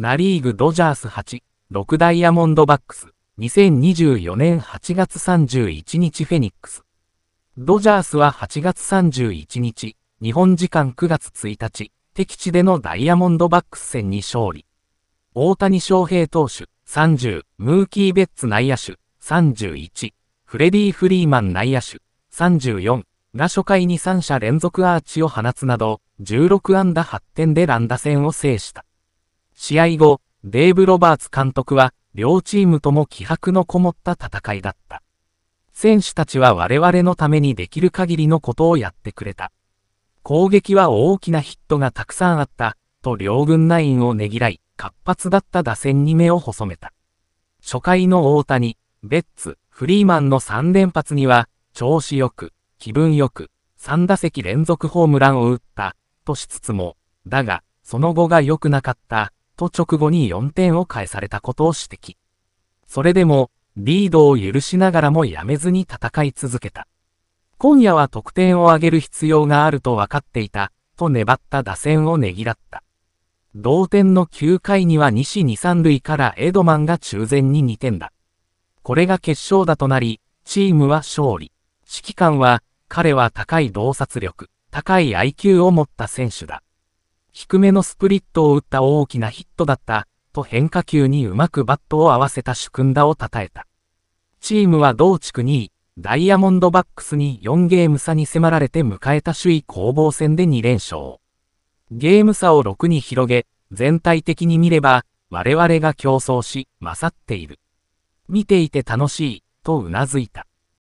ナリーグドジャース8、6ダイヤモンドバックス、2024年8月31日フェニックス。ドジャースは8月31日、日本時間9月1日、敵地でのダイヤモンドバックス戦に勝利。大谷翔平投手、30、ムーキー・ベッツ内野手、31、フレディ・フリーマン内野手、34、が初回に3者連続アーチを放つなど、16安打8点で乱打戦を制した。試合後、デーブ・ロバーツ監督は、両チームとも気迫のこもった戦いだった。選手たちは我々のためにできる限りのことをやってくれた。攻撃は大きなヒットがたくさんあった、と両軍ナインをねぎらい、活発だった打線に目を細めた。初回の大谷、ベッツ、フリーマンの3連発には、調子よく、気分よく、3打席連続ホームランを打った、としつつも、だが、その後が良くなかった、と直後に4点を返されたことを指摘。それでも、リードを許しながらもやめずに戦い続けた。今夜は得点を上げる必要があると分かっていた、と粘った打線をねぎらった。同点の9回には西2、3塁からエドマンが中前に2点だ。これが決勝打となり、チームは勝利。指揮官は、彼は高い洞察力、高い IQ を持った選手だ。低めのスプリットを打った大きなヒットだった、と変化球にうまくバットを合わせた主君だを称えた。チームは同地区2位、ダイヤモンドバックスに4ゲーム差に迫られて迎えた首位攻防戦で2連勝。ゲーム差を6に広げ、全体的に見れば、我々が競争し、勝っている。見ていて楽しい、とうなずいた。